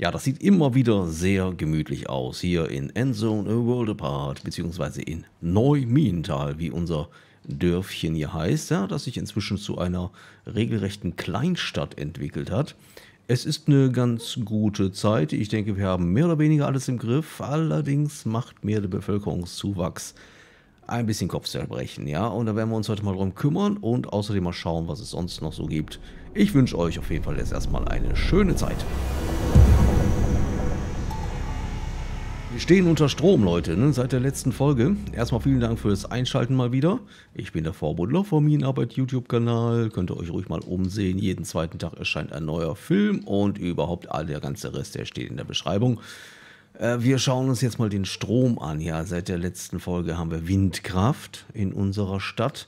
Ja, das sieht immer wieder sehr gemütlich aus hier in Endzone A World Apart, beziehungsweise in Neumiental, wie unser Dörfchen hier heißt, ja, das sich inzwischen zu einer regelrechten Kleinstadt entwickelt hat. Es ist eine ganz gute Zeit. Ich denke, wir haben mehr oder weniger alles im Griff. Allerdings macht mir der Bevölkerungszuwachs ein bisschen Kopfzerbrechen, ja. Und da werden wir uns heute mal drum kümmern und außerdem mal schauen, was es sonst noch so gibt. Ich wünsche euch auf jeden Fall jetzt erstmal eine schöne Zeit. Wir stehen unter Strom, Leute, ne? seit der letzten Folge. Erstmal vielen Dank fürs Einschalten mal wieder. Ich bin der Vorbundler vom Minenarbeit YouTube-Kanal. Könnt ihr euch ruhig mal umsehen. Jeden zweiten Tag erscheint ein neuer Film und überhaupt all der ganze Rest, der steht in der Beschreibung. Äh, wir schauen uns jetzt mal den Strom an. Ja, seit der letzten Folge haben wir Windkraft in unserer Stadt.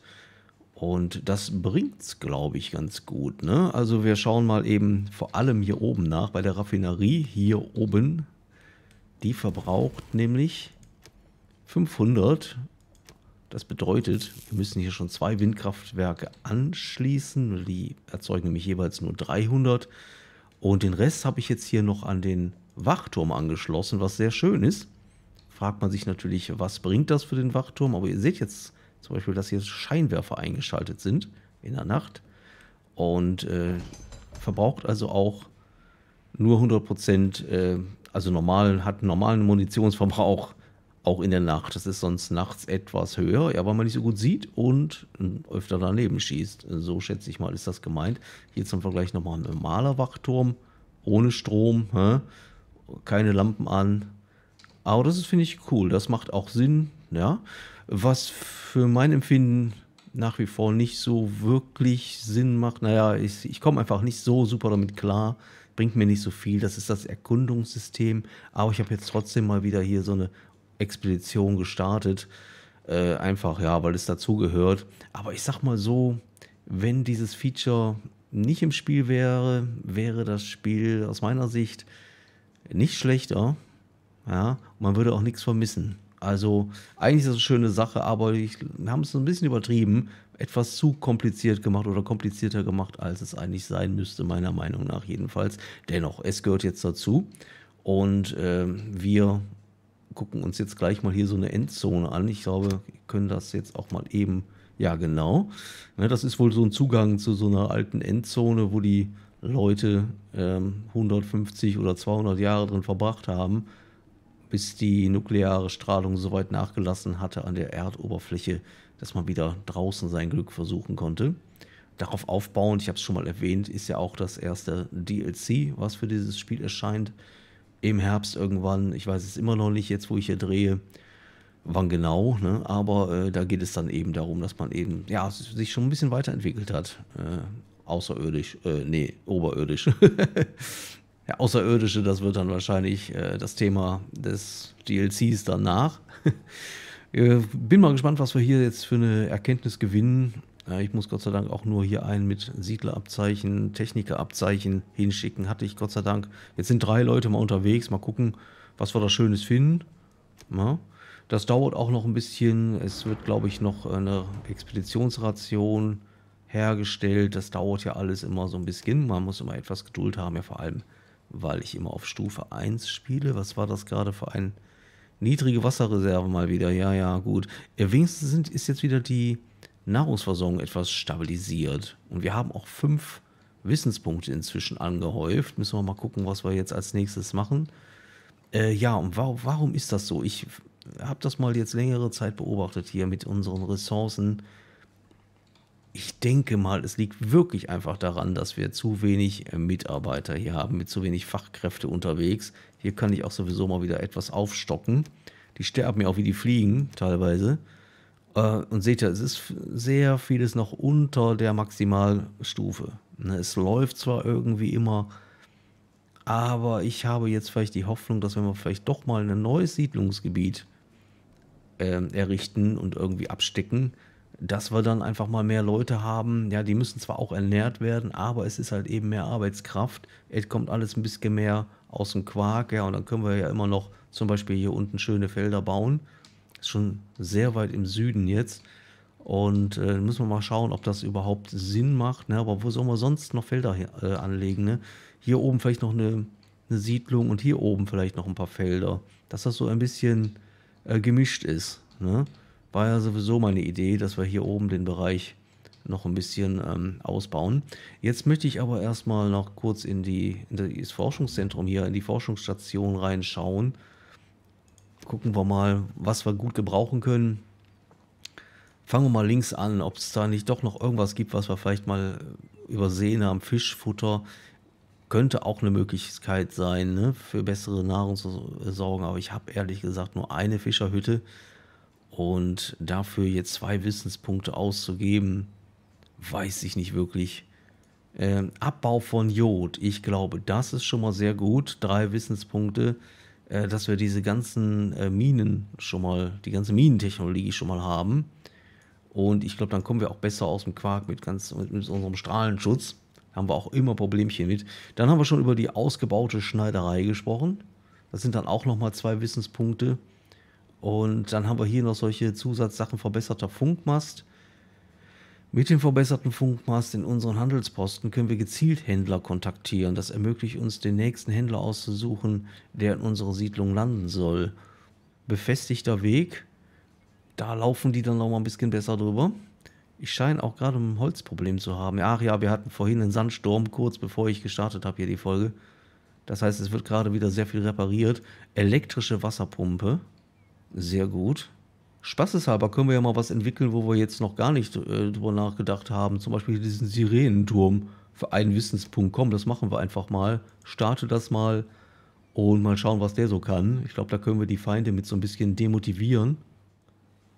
Und das bringt es, glaube ich, ganz gut. Ne? Also wir schauen mal eben vor allem hier oben nach bei der Raffinerie hier oben die verbraucht nämlich 500. Das bedeutet, wir müssen hier schon zwei Windkraftwerke anschließen. Die erzeugen nämlich jeweils nur 300. Und den Rest habe ich jetzt hier noch an den Wachturm angeschlossen, was sehr schön ist. Fragt man sich natürlich, was bringt das für den Wachturm? Aber ihr seht jetzt zum Beispiel, dass hier Scheinwerfer eingeschaltet sind in der Nacht. Und äh, verbraucht also auch nur 100% äh, also normal, hat einen normalen Munitionsverbrauch auch in der Nacht. Das ist sonst nachts etwas höher, ja, weil man nicht so gut sieht und öfter daneben schießt. So schätze ich mal, ist das gemeint. Hier zum Vergleich nochmal ein normaler Wachturm, ohne Strom, hä? keine Lampen an. Aber das ist, finde ich, cool. Das macht auch Sinn, ja. Was für mein Empfinden nach wie vor nicht so wirklich Sinn macht. Naja, ich, ich komme einfach nicht so super damit klar, bringt mir nicht so viel. Das ist das Erkundungssystem. Aber ich habe jetzt trotzdem mal wieder hier so eine Expedition gestartet. Äh, einfach, ja, weil es dazugehört. Aber ich sag mal so, wenn dieses Feature nicht im Spiel wäre, wäre das Spiel aus meiner Sicht nicht schlechter. Ja, man würde auch nichts vermissen. Also eigentlich ist das eine schöne Sache, aber ich, wir haben es ein bisschen übertrieben, etwas zu kompliziert gemacht oder komplizierter gemacht, als es eigentlich sein müsste, meiner Meinung nach jedenfalls. Dennoch, es gehört jetzt dazu und äh, wir gucken uns jetzt gleich mal hier so eine Endzone an. Ich glaube, wir können das jetzt auch mal eben, ja genau, ja, ne, das ist wohl so ein Zugang zu so einer alten Endzone, wo die Leute ähm, 150 oder 200 Jahre drin verbracht haben bis die nukleare Strahlung so weit nachgelassen hatte an der Erdoberfläche, dass man wieder draußen sein Glück versuchen konnte. Darauf aufbauend, ich habe es schon mal erwähnt, ist ja auch das erste DLC, was für dieses Spiel erscheint. Im Herbst irgendwann, ich weiß es immer noch nicht, jetzt wo ich hier drehe, wann genau, ne? aber äh, da geht es dann eben darum, dass man eben ja, sich schon ein bisschen weiterentwickelt hat. Äh, außerirdisch, äh, nee, oberirdisch. Der Außerirdische, das wird dann wahrscheinlich äh, das Thema des DLCs danach. Äh, bin mal gespannt, was wir hier jetzt für eine Erkenntnis gewinnen. Ich muss Gott sei Dank auch nur hier einen mit Siedlerabzeichen, Technikerabzeichen hinschicken, hatte ich Gott sei Dank. Jetzt sind drei Leute mal unterwegs, mal gucken, was wir da Schönes finden. Ja. Das dauert auch noch ein bisschen. Es wird, glaube ich, noch eine Expeditionsration hergestellt. Das dauert ja alles immer so ein bisschen. Man muss immer etwas Geduld haben, ja vor allem weil ich immer auf Stufe 1 spiele. Was war das gerade für ein niedrige Wasserreserve mal wieder? Ja, ja, gut. Ja, äh, wenigstens sind, ist jetzt wieder die Nahrungsversorgung etwas stabilisiert. Und wir haben auch fünf Wissenspunkte inzwischen angehäuft. Müssen wir mal gucken, was wir jetzt als nächstes machen. Äh, ja, und wa warum ist das so? Ich habe das mal jetzt längere Zeit beobachtet hier mit unseren Ressourcen. Ich denke mal, es liegt wirklich einfach daran, dass wir zu wenig äh, Mitarbeiter hier haben, mit zu wenig Fachkräfte unterwegs. Hier kann ich auch sowieso mal wieder etwas aufstocken. Die sterben ja auch wie die Fliegen teilweise. Äh, und seht ihr, es ist sehr vieles noch unter der Maximalstufe. Ne, es läuft zwar irgendwie immer, aber ich habe jetzt vielleicht die Hoffnung, dass wenn wir vielleicht doch mal ein neues Siedlungsgebiet ähm, errichten und irgendwie abstecken, dass wir dann einfach mal mehr Leute haben. Ja, die müssen zwar auch ernährt werden, aber es ist halt eben mehr Arbeitskraft. Es kommt alles ein bisschen mehr aus dem Quark. Ja, und dann können wir ja immer noch zum Beispiel hier unten schöne Felder bauen. Ist schon sehr weit im Süden jetzt. Und äh, müssen wir mal schauen, ob das überhaupt Sinn macht. Ne? Aber wo sollen wir sonst noch Felder hier, äh, anlegen? Ne? Hier oben vielleicht noch eine, eine, Siedlung und hier oben vielleicht noch ein paar Felder. Dass das so ein bisschen äh, gemischt ist. Ne? war ja sowieso meine Idee, dass wir hier oben den Bereich noch ein bisschen ähm, ausbauen. Jetzt möchte ich aber erstmal noch kurz in, die, in das Forschungszentrum hier, in die Forschungsstation reinschauen. Gucken wir mal, was wir gut gebrauchen können. Fangen wir mal links an, ob es da nicht doch noch irgendwas gibt, was wir vielleicht mal übersehen haben. Fischfutter könnte auch eine Möglichkeit sein ne, für bessere Nahrung zu äh, sorgen. Aber ich habe ehrlich gesagt nur eine Fischerhütte. Und dafür jetzt zwei Wissenspunkte auszugeben, weiß ich nicht wirklich. Ähm, Abbau von Jod, ich glaube, das ist schon mal sehr gut. Drei Wissenspunkte, äh, dass wir diese ganzen äh, Minen schon mal, die ganze Minentechnologie schon mal haben. Und ich glaube, dann kommen wir auch besser aus dem Quark mit, ganz, mit, mit unserem Strahlenschutz. Da haben wir auch immer Problemchen mit. Dann haben wir schon über die ausgebaute Schneiderei gesprochen. Das sind dann auch nochmal zwei Wissenspunkte. Und dann haben wir hier noch solche Zusatzsachen verbesserter Funkmast. Mit dem verbesserten Funkmast in unseren Handelsposten können wir gezielt Händler kontaktieren. Das ermöglicht uns, den nächsten Händler auszusuchen, der in unserer Siedlung landen soll. Befestigter Weg, da laufen die dann nochmal ein bisschen besser drüber. Ich scheine auch gerade ein Holzproblem zu haben. Ach ja, wir hatten vorhin einen Sandsturm, kurz bevor ich gestartet habe hier die Folge. Das heißt, es wird gerade wieder sehr viel repariert. Elektrische Wasserpumpe sehr gut. Spaßeshalber können wir ja mal was entwickeln, wo wir jetzt noch gar nicht äh, drüber nachgedacht haben. Zum Beispiel diesen Sirenenturm für einen Wissenspunkt. Komm, Das machen wir einfach mal. Starte das mal und mal schauen, was der so kann. Ich glaube, da können wir die Feinde mit so ein bisschen demotivieren.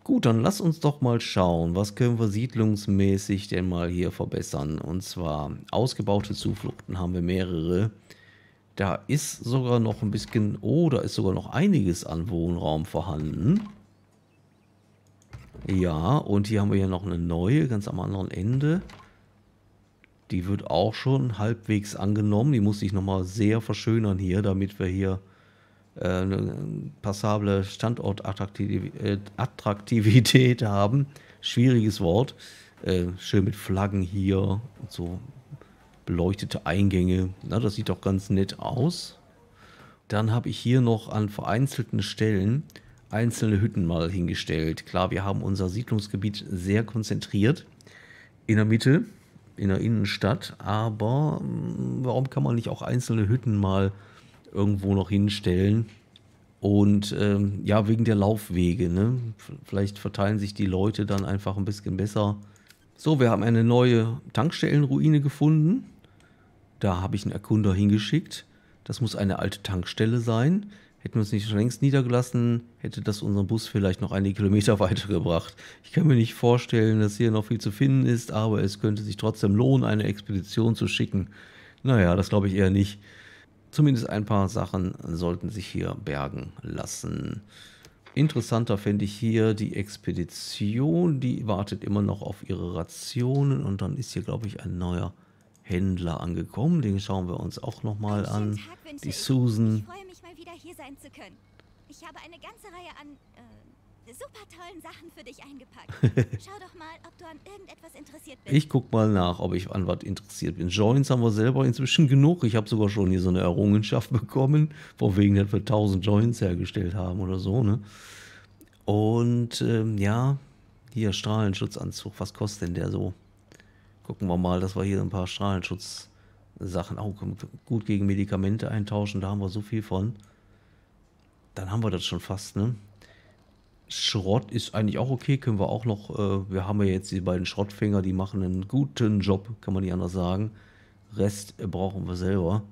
Gut, dann lass uns doch mal schauen, was können wir siedlungsmäßig denn mal hier verbessern. Und zwar ausgebaute Zufluchten haben wir mehrere. Da ist sogar noch ein bisschen, oh, da ist sogar noch einiges an Wohnraum vorhanden. Ja, und hier haben wir ja noch eine neue, ganz am anderen Ende. Die wird auch schon halbwegs angenommen. Die muss ich nochmal sehr verschönern hier, damit wir hier äh, eine passable Standortattraktivität äh, haben. Schwieriges Wort. Äh, schön mit Flaggen hier und so beleuchtete Eingänge. Na, das sieht doch ganz nett aus. Dann habe ich hier noch an vereinzelten Stellen einzelne Hütten mal hingestellt. Klar, wir haben unser Siedlungsgebiet sehr konzentriert in der Mitte, in der Innenstadt, aber hm, warum kann man nicht auch einzelne Hütten mal irgendwo noch hinstellen? Und ähm, ja, wegen der Laufwege. Ne? Vielleicht verteilen sich die Leute dann einfach ein bisschen besser. So, wir haben eine neue Tankstellenruine gefunden. Da habe ich einen Erkunder hingeschickt. Das muss eine alte Tankstelle sein. Hätten wir uns nicht schon längst niedergelassen, hätte das unseren Bus vielleicht noch einige Kilometer weitergebracht. Ich kann mir nicht vorstellen, dass hier noch viel zu finden ist, aber es könnte sich trotzdem lohnen, eine Expedition zu schicken. Naja, das glaube ich eher nicht. Zumindest ein paar Sachen sollten sich hier bergen lassen. Interessanter fände ich hier die Expedition. Die wartet immer noch auf ihre Rationen und dann ist hier, glaube ich, ein neuer Händler angekommen. Den schauen wir uns auch nochmal an. Tag, Die Susan. Ich freue mich mal wieder hier sein zu können. Ich habe eine ganze Reihe an äh, super tollen Sachen für dich eingepackt. Schau doch mal, ob du an irgendetwas interessiert bist. Ich guck mal nach, ob ich an was interessiert bin. Joints haben wir selber inzwischen genug. Ich habe sogar schon hier so eine Errungenschaft bekommen, von wegen, dass wir 1000 Joints hergestellt haben oder so, ne? Und ähm, ja, hier Strahlenschutzanzug. Was kostet denn der so? gucken wir mal, dass wir hier ein paar Strahlenschutzsachen auch gut gegen Medikamente eintauschen. Da haben wir so viel von. Dann haben wir das schon fast, ne? Schrott ist eigentlich auch okay, können wir auch noch. Äh, wir haben ja jetzt die beiden Schrottfinger, die machen einen guten Job, kann man nicht anders sagen. Rest äh, brauchen wir selber.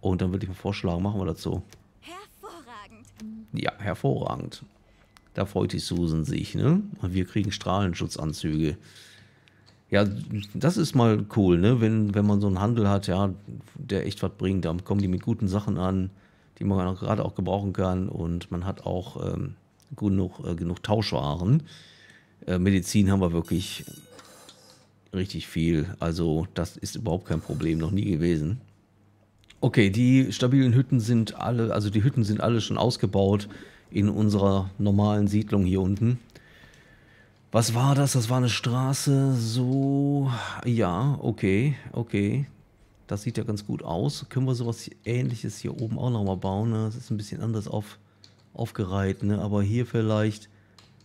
Und dann würde ich mir vorschlagen, machen wir das so. Hervorragend. Ja, hervorragend. Da freut die Susan sich, ne? Und wir kriegen Strahlenschutzanzüge. Ja, das ist mal cool, ne? wenn, wenn man so einen Handel hat, ja, der echt was bringt. Dann kommen die mit guten Sachen an, die man auch gerade auch gebrauchen kann. Und man hat auch ähm, genug, äh, genug Tauschwaren. Äh, Medizin haben wir wirklich richtig viel. Also das ist überhaupt kein Problem, noch nie gewesen. Okay, die stabilen Hütten sind alle, also die Hütten sind alle schon ausgebaut in unserer normalen Siedlung hier unten. Was war das? Das war eine Straße. So, ja, okay, okay. Das sieht ja ganz gut aus. Können wir sowas ähnliches hier oben auch nochmal bauen? Ne? Das ist ein bisschen anders auf, aufgereiht, ne? aber hier vielleicht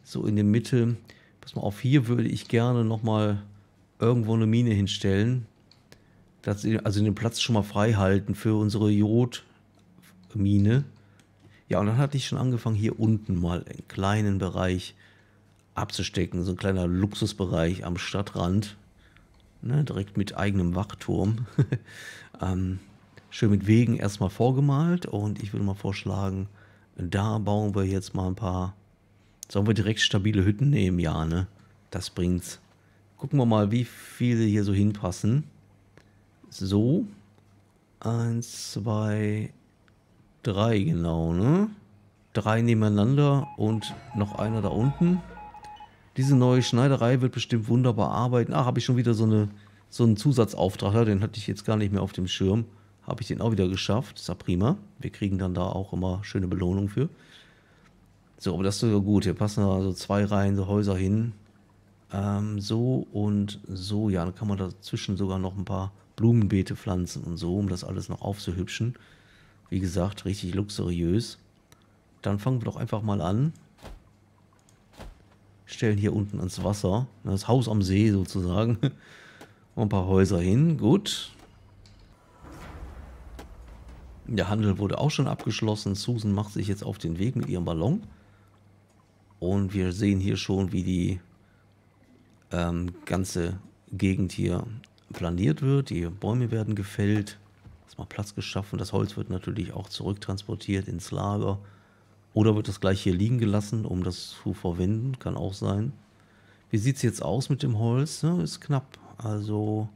so in der Mitte. Pass mal auf, hier würde ich gerne nochmal irgendwo eine Mine hinstellen. Das, also den Platz schon mal frei halten für unsere Jodmine. Ja, und dann hatte ich schon angefangen, hier unten mal einen kleinen Bereich zu abzustecken. So ein kleiner Luxusbereich am Stadtrand, ne, direkt mit eigenem Wachturm. ähm, schön mit Wegen erstmal vorgemalt und ich würde mal vorschlagen, da bauen wir jetzt mal ein paar. Sollen wir direkt stabile Hütten nehmen? Ja, ne? Das bringt's. Gucken wir mal, wie viele hier so hinpassen. So. Eins, zwei, drei genau, ne? Drei nebeneinander und noch einer da unten diese neue Schneiderei wird bestimmt wunderbar arbeiten. Ach, habe ich schon wieder so, eine, so einen Zusatzauftrag. Ja, den hatte ich jetzt gar nicht mehr auf dem Schirm. Habe ich den auch wieder geschafft. Ist ja prima. Wir kriegen dann da auch immer schöne Belohnung für. So, aber das ist sogar gut. Hier passen da so zwei Reihen so Häuser hin. Ähm, so und so. Ja, dann kann man dazwischen sogar noch ein paar Blumenbeete pflanzen und so, um das alles noch aufzuhübschen. Wie gesagt, richtig luxuriös. Dann fangen wir doch einfach mal an stellen hier unten ans Wasser, ne, das Haus am See sozusagen, und ein paar Häuser hin, gut. Der Handel wurde auch schon abgeschlossen, Susan macht sich jetzt auf den Weg mit ihrem Ballon. Und wir sehen hier schon, wie die ähm, ganze Gegend hier planiert wird. Die Bäume werden gefällt. Erstmal Platz geschaffen. Das Holz wird natürlich auch zurücktransportiert ins Lager. Oder wird das gleich hier liegen gelassen, um das zu verwenden? Kann auch sein. Wie sieht es jetzt aus mit dem Holz? Ne, ist knapp. Also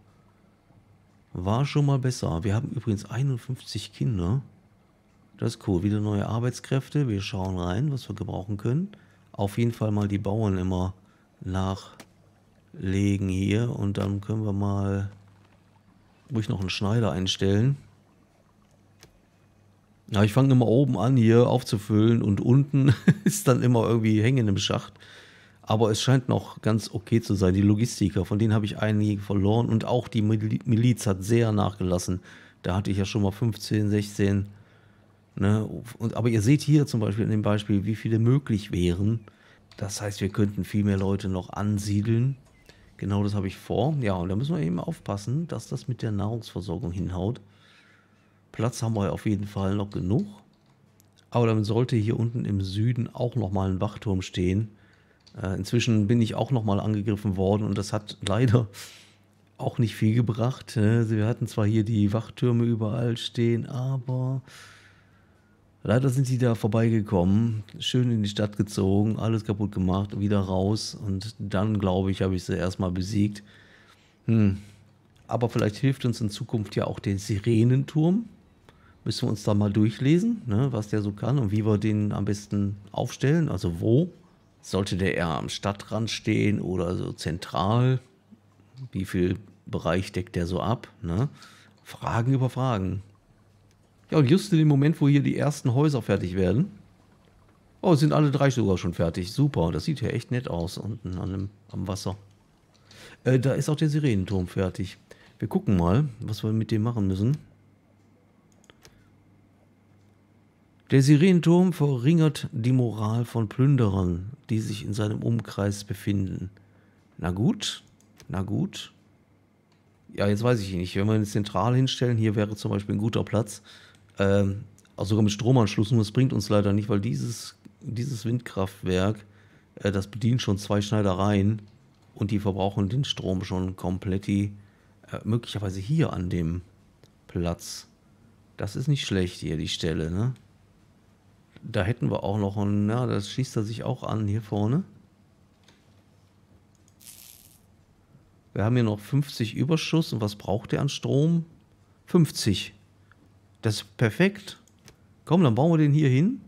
war schon mal besser. Wir haben übrigens 51 Kinder. Das ist cool. Wieder neue Arbeitskräfte. Wir schauen rein, was wir gebrauchen können. Auf jeden Fall mal die Bauern immer nachlegen hier. Und dann können wir mal ruhig noch einen Schneider einstellen. Ja, ich fange immer oben an, hier aufzufüllen und unten ist dann immer irgendwie hängen im Schacht. Aber es scheint noch ganz okay zu sein. Die Logistiker, von denen habe ich einige verloren und auch die Miliz hat sehr nachgelassen. Da hatte ich ja schon mal 15, 16. Ne? Und, aber ihr seht hier zum Beispiel in dem Beispiel, wie viele möglich wären. Das heißt, wir könnten viel mehr Leute noch ansiedeln. Genau das habe ich vor. Ja, und da müssen wir eben aufpassen, dass das mit der Nahrungsversorgung hinhaut. Platz haben wir auf jeden Fall noch genug. Aber dann sollte hier unten im Süden auch nochmal ein Wachturm stehen. Äh, inzwischen bin ich auch nochmal angegriffen worden und das hat leider auch nicht viel gebracht. Ne? Also wir hatten zwar hier die Wachtürme überall stehen, aber leider sind die da vorbeigekommen, schön in die Stadt gezogen, alles kaputt gemacht, wieder raus und dann, glaube ich, habe ich sie erstmal besiegt. Hm. Aber vielleicht hilft uns in Zukunft ja auch der Sirenenturm müssen wir uns da mal durchlesen, ne, was der so kann und wie wir den am besten aufstellen. Also wo? Sollte der eher am Stadtrand stehen oder so zentral? Wie viel Bereich deckt der so ab? Ne? Fragen über Fragen. Ja, und just in dem Moment, wo hier die ersten Häuser fertig werden. Oh, sind alle drei sogar schon fertig. Super, das sieht ja echt nett aus unten an dem, am Wasser. Äh, da ist auch der Sirenenturm fertig. Wir gucken mal, was wir mit dem machen müssen. Der Sirenenturm verringert die Moral von Plünderern, die sich in seinem Umkreis befinden. Na gut, na gut. Ja, jetzt weiß ich nicht. Wenn wir ihn zentral hinstellen, hier wäre zum Beispiel ein guter Platz. Ähm, auch also sogar mit Stromanschluss, nur das bringt uns leider nicht, weil dieses, dieses Windkraftwerk, äh, das bedient schon zwei Schneidereien und die verbrauchen den Strom schon komplett. Die, äh, möglicherweise hier an dem Platz. Das ist nicht schlecht hier, die Stelle, ne? Da hätten wir auch noch einen, ja, das schließt er sich auch an hier vorne. Wir haben hier noch 50 Überschuss und was braucht der an Strom? 50. Das ist perfekt. Komm, dann bauen wir den hier hin.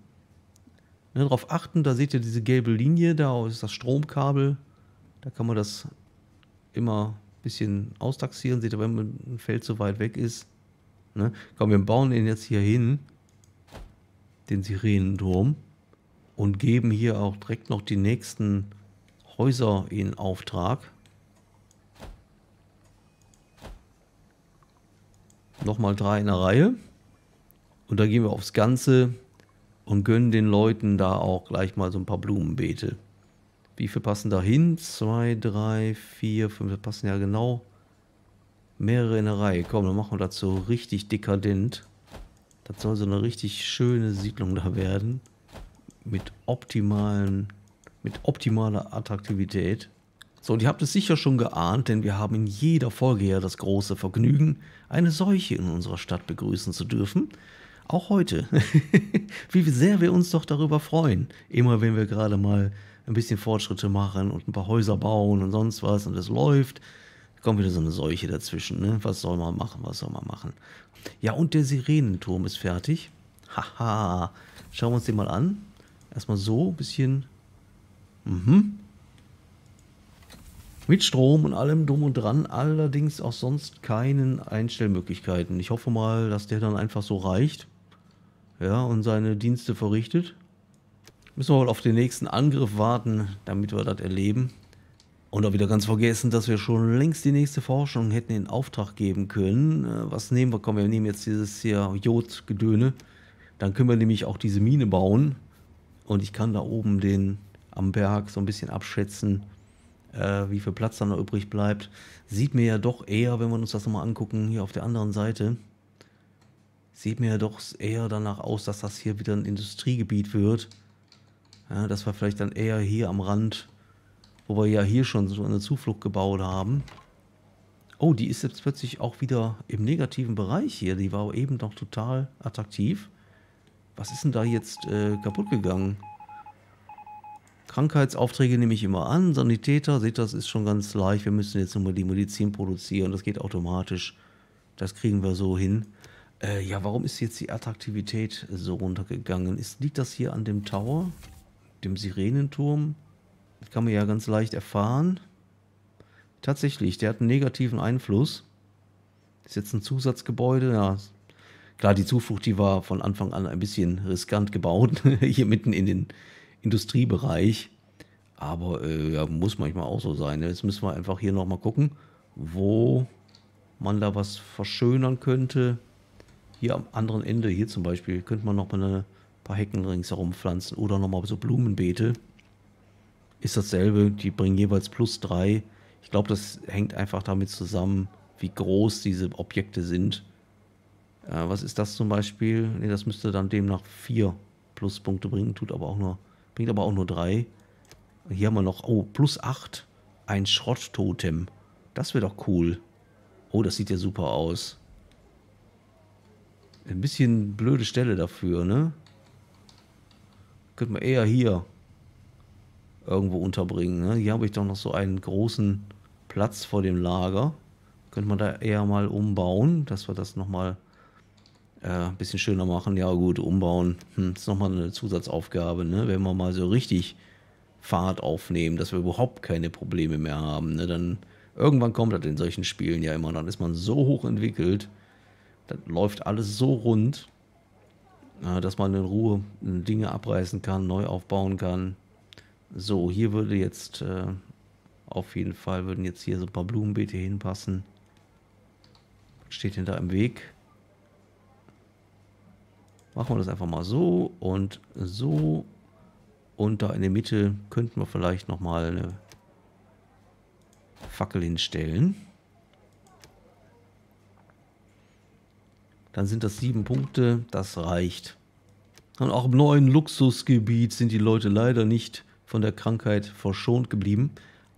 Ne, darauf achten, da seht ihr diese gelbe Linie, da ist das Stromkabel. Da kann man das immer ein bisschen austaxieren. Seht ihr, wenn ein Feld zu weit weg ist. Ne? Komm, wir bauen den jetzt hier hin den Sirenendurm und geben hier auch direkt noch die nächsten Häuser in Auftrag. Nochmal drei in der Reihe. Und da gehen wir aufs Ganze und gönnen den Leuten da auch gleich mal so ein paar Blumenbeete. Wie viel passen da hin? Zwei, drei, vier, fünf, das passen ja genau mehrere in der Reihe. Komm, dann machen wir das so richtig dekadent. Das soll so eine richtig schöne Siedlung da werden. Mit optimalen, mit optimaler Attraktivität. So, und ihr habt es sicher schon geahnt, denn wir haben in jeder Folge ja das große Vergnügen, eine Seuche in unserer Stadt begrüßen zu dürfen. Auch heute. Wie sehr wir uns doch darüber freuen. Immer wenn wir gerade mal ein bisschen Fortschritte machen und ein paar Häuser bauen und sonst was und es läuft kommt wieder so eine Seuche dazwischen. Ne? Was soll man machen? Was soll man machen? Ja, und der Sirenenturm ist fertig. Haha. Schauen wir uns den mal an. Erstmal so ein bisschen. Mhm. Mit Strom und allem drum und dran. Allerdings auch sonst keinen Einstellmöglichkeiten. Ich hoffe mal, dass der dann einfach so reicht. Ja, und seine Dienste verrichtet. Müssen wir wohl auf den nächsten Angriff warten, damit wir das erleben. Und auch wieder ganz vergessen, dass wir schon längst die nächste Forschung hätten in Auftrag geben können. Äh, was nehmen wir? Komm, wir nehmen jetzt dieses hier Jodgedöne. Dann können wir nämlich auch diese Mine bauen. Und ich kann da oben den am Berg so ein bisschen abschätzen, äh, wie viel Platz dann noch übrig bleibt. Sieht mir ja doch eher, wenn wir uns das nochmal angucken, hier auf der anderen Seite, sieht mir ja doch eher danach aus, dass das hier wieder ein Industriegebiet wird. Ja, dass wir vielleicht dann eher hier am Rand wo wir ja hier schon so eine Zuflucht gebaut haben. Oh, die ist jetzt plötzlich auch wieder im negativen Bereich hier. Die war eben noch total attraktiv. Was ist denn da jetzt äh, kaputt gegangen? Krankheitsaufträge nehme ich immer an. Sanitäter, seht das ist schon ganz leicht. Wir müssen jetzt nur mal die Medizin produzieren. Das geht automatisch. Das kriegen wir so hin. Äh, ja, warum ist jetzt die Attraktivität so runtergegangen? Ist, liegt das hier an dem Tower? Dem Sirenenturm? Das kann man ja ganz leicht erfahren. Tatsächlich, der hat einen negativen Einfluss. Ist jetzt ein Zusatzgebäude, ja. Klar, die Zuflucht, die war von Anfang an ein bisschen riskant gebaut, hier mitten in den Industriebereich. Aber äh, ja, muss manchmal auch so sein. Ne? Jetzt müssen wir einfach hier nochmal gucken, wo man da was verschönern könnte. Hier am anderen Ende, hier zum Beispiel, könnte man nochmal ein paar Hecken ringsherum pflanzen oder nochmal so Blumenbeete ist dasselbe. Die bringen jeweils plus drei. Ich glaube, das hängt einfach damit zusammen, wie groß diese Objekte sind. Äh, was ist das zum Beispiel? Ne, das müsste dann demnach vier Pluspunkte bringen, tut aber auch nur, bringt aber auch nur drei. hier haben wir noch, oh, plus acht. Ein Schrotttotem. Das wäre doch cool. Oh, das sieht ja super aus. Ein bisschen blöde Stelle dafür, ne? Könnte man eher hier irgendwo unterbringen. Ne? Hier habe ich doch noch so einen großen Platz vor dem Lager. Könnte man da eher mal umbauen, dass wir das nochmal äh, ein bisschen schöner machen. Ja gut, umbauen hm, ist nochmal eine Zusatzaufgabe, ne? wenn wir mal so richtig Fahrt aufnehmen, dass wir überhaupt keine Probleme mehr haben. Ne? Dann irgendwann kommt das in solchen Spielen ja immer, dann ist man so hoch entwickelt, dann läuft alles so rund, äh, dass man in Ruhe äh, Dinge abreißen kann, neu aufbauen kann. So, hier würde jetzt äh, auf jeden Fall würden jetzt hier so ein paar Blumenbeete hinpassen. Was steht denn da im Weg? Machen wir das einfach mal so und so. Und da in der Mitte könnten wir vielleicht nochmal eine Fackel hinstellen. Dann sind das sieben Punkte, das reicht. Und auch im neuen Luxusgebiet sind die Leute leider nicht von der Krankheit verschont geblieben.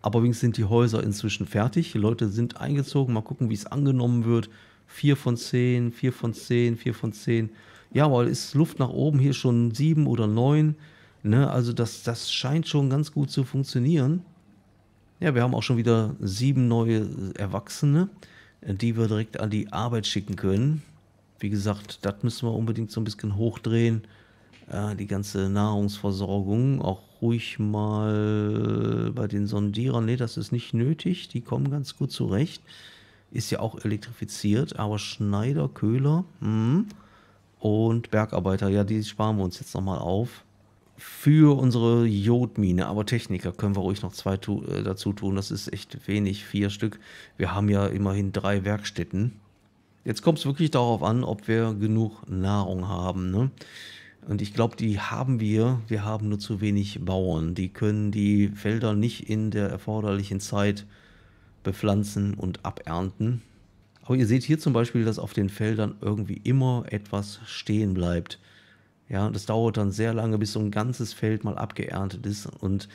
Aber übrigens sind die Häuser inzwischen fertig. Die Leute sind eingezogen. Mal gucken, wie es angenommen wird. Vier von zehn, vier von zehn, vier von zehn. Ja, weil ist Luft nach oben hier schon sieben oder neun. Ne? Also das, das scheint schon ganz gut zu funktionieren. Ja, wir haben auch schon wieder sieben neue Erwachsene, die wir direkt an die Arbeit schicken können. Wie gesagt, das müssen wir unbedingt so ein bisschen hochdrehen die ganze Nahrungsversorgung auch ruhig mal bei den Sondierern. Nee, das ist nicht nötig, die kommen ganz gut zurecht. Ist ja auch elektrifiziert, aber Schneider, Köhler mh, und Bergarbeiter, ja, die sparen wir uns jetzt nochmal auf für unsere Jodmine, aber Techniker können wir ruhig noch zwei tu äh, dazu tun. Das ist echt wenig, vier Stück. Wir haben ja immerhin drei Werkstätten. Jetzt kommt es wirklich darauf an, ob wir genug Nahrung haben. Ne? Und ich glaube, die haben wir. Wir haben nur zu wenig Bauern. Die können die Felder nicht in der erforderlichen Zeit bepflanzen und abernten. Aber ihr seht hier zum Beispiel, dass auf den Feldern irgendwie immer etwas stehen bleibt. Ja, das dauert dann sehr lange, bis so ein ganzes Feld mal abgeerntet ist. Und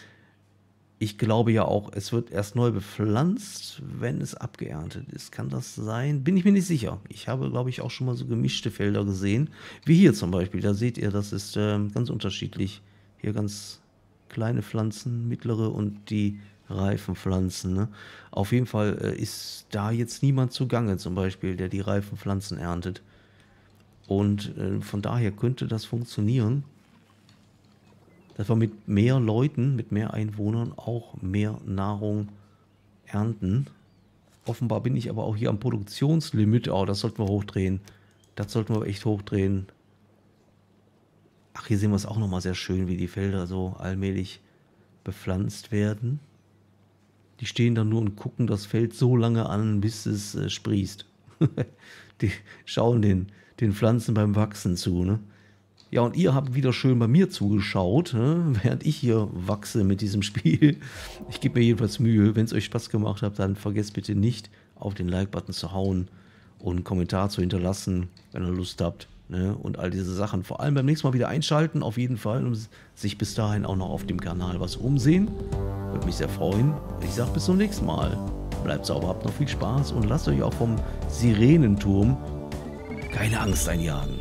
ich glaube ja auch, es wird erst neu bepflanzt, wenn es abgeerntet ist. Kann das sein? Bin ich mir nicht sicher. Ich habe, glaube ich, auch schon mal so gemischte Felder gesehen, wie hier zum Beispiel. Da seht ihr, das ist äh, ganz unterschiedlich. Hier ganz kleine Pflanzen, mittlere und die reifen Pflanzen. Ne? Auf jeden Fall äh, ist da jetzt niemand zugange zum Beispiel, der die reifen Pflanzen erntet. Und äh, von daher könnte das funktionieren dass wir mit mehr Leuten, mit mehr Einwohnern auch mehr Nahrung ernten. Offenbar bin ich aber auch hier am Produktionslimit. Oh, das sollten wir hochdrehen. Das sollten wir echt hochdrehen. Ach, hier sehen wir es auch nochmal sehr schön, wie die Felder so allmählich bepflanzt werden. Die stehen dann nur und gucken das Feld so lange an, bis es äh, sprießt. die schauen den, den Pflanzen beim Wachsen zu. Ne? Ja, und ihr habt wieder schön bei mir zugeschaut, ne? während ich hier wachse mit diesem Spiel. Ich gebe mir jedenfalls Mühe. Wenn es euch Spaß gemacht hat, dann vergesst bitte nicht, auf den Like-Button zu hauen und einen Kommentar zu hinterlassen, wenn ihr Lust habt. Ne? Und all diese Sachen. Vor allem beim nächsten Mal wieder einschalten, auf jeden Fall, und sich bis dahin auch noch auf dem Kanal was umsehen. Würde mich sehr freuen. Ich sage bis zum nächsten Mal. Bleibt sauber, habt noch viel Spaß und lasst euch auch vom Sirenenturm keine Angst einjagen.